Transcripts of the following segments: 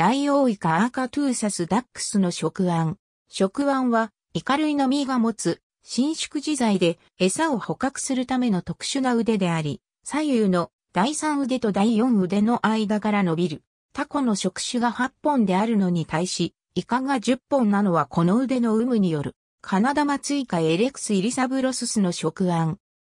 ダイオウイカアーカトゥーサスダックスの食腕。食腕は、イカ類の実が持つ、伸縮自在で餌を捕獲するための特殊な腕であり、左右の第三腕と第四腕の間から伸びる。タコの触手が8本であるのに対し、イカが10本なのはこの腕の有無による。カナダマツイカエレクス・イリサブロススの食腕。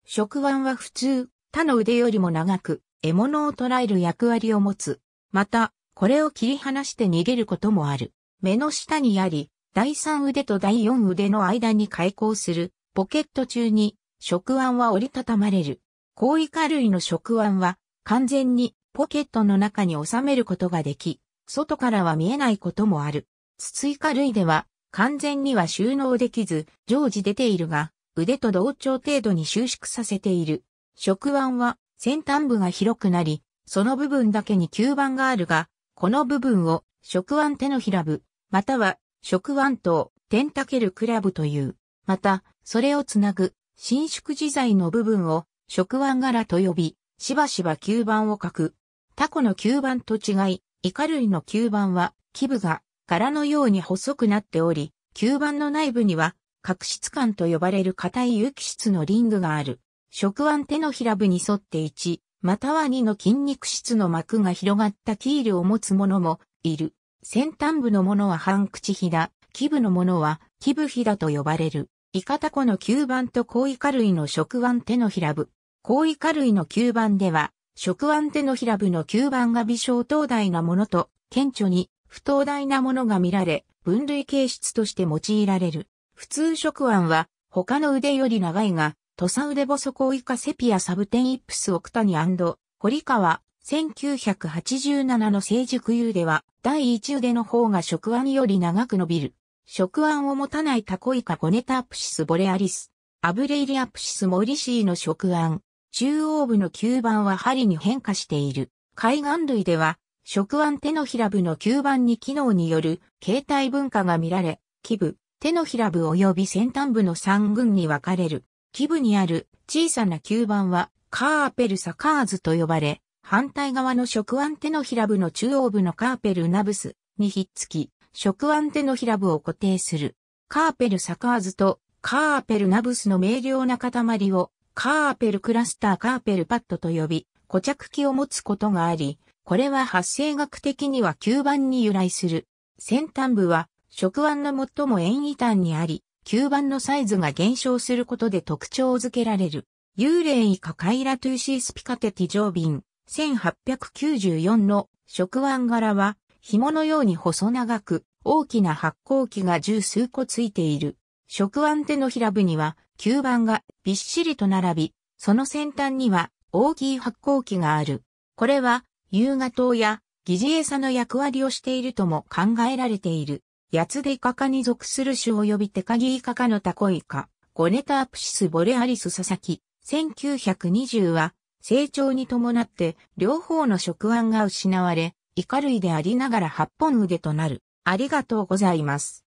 食腕は普通、他の腕よりも長く、獲物を捕らえる役割を持つ。また、これを切り離して逃げることもある。目の下にあり、第三腕と第四腕の間に開口する、ポケット中に、触腕は折りたたまれる。高位下類の触腕は、完全にポケットの中に収めることができ、外からは見えないこともある。筒以下類では、完全には収納できず、常時出ているが、腕と同調程度に収縮させている。触腕は、先端部が広くなり、その部分だけに吸盤があるが、この部分を触腕手のひら部、または触腕頭、ンタケるクラブという。また、それをつなぐ、伸縮自在の部分を触腕柄と呼び、しばしば吸盤を書く。タコの吸盤と違い、イカ類の吸盤は、基部が柄のように細くなっており、吸盤の内部には、角質感と呼ばれる硬い有機質のリングがある。触腕手のひら部に沿って1、または2の筋肉質の膜が広がったキールを持つ者もいる。先端部のものは半口ひだ、基部のものは基部ひだと呼ばれる。イカタコの吸盤と甲イカ類の食腕手のひら部。甲イカ類の吸盤では、食腕手のひら部の吸盤が微小等大なものと、顕著に不等大なものが見られ、分類形質として用いられる。普通食腕は他の腕より長いが、トサウデボソコウイカセピアサブテンイップスオクタニアンド、堀川、1987の成熟優では、第一腕の方が食腕より長く伸びる。食腕を持たないタコイカゴネタアプシスボレアリス、アブレイリアプシスモリシーの食腕。中央部の吸盤は針に変化している。海岸類では、食腕手のひら部の吸盤に機能による形態文化が見られ、基部、手のひら部及び先端部の3群に分かれる。基部にある小さな吸盤はカーペルサカーズと呼ばれ、反対側の触腕手のひら部の中央部のカーペルナブスにひっつき、触腕手のひら部を固定する。カーペルサカーズとカーペルナブスの明瞭な塊をカーペルクラスターカーペルパッドと呼び、固着器を持つことがあり、これは発生学的には吸盤に由来する。先端部は触腕の最も遠位端にあり、吸盤のサイズが減少することで特徴づけられる。幽霊イカカイラトゥーシースピカテティ上瓶1894の食腕柄は紐のように細長く大きな発光器が十数個ついている。食腕手のひら部には吸盤がびっしりと並び、その先端には大きい発光器がある。これは、夕画灯や疑似餌の役割をしているとも考えられている。ヤツデカカに属する種及びテカギイカカのタコイカ、ゴネタープシスボレアリスササキ、1920は、成長に伴って両方の触腕が失われ、イカ類でありながら八本腕となる。ありがとうございます。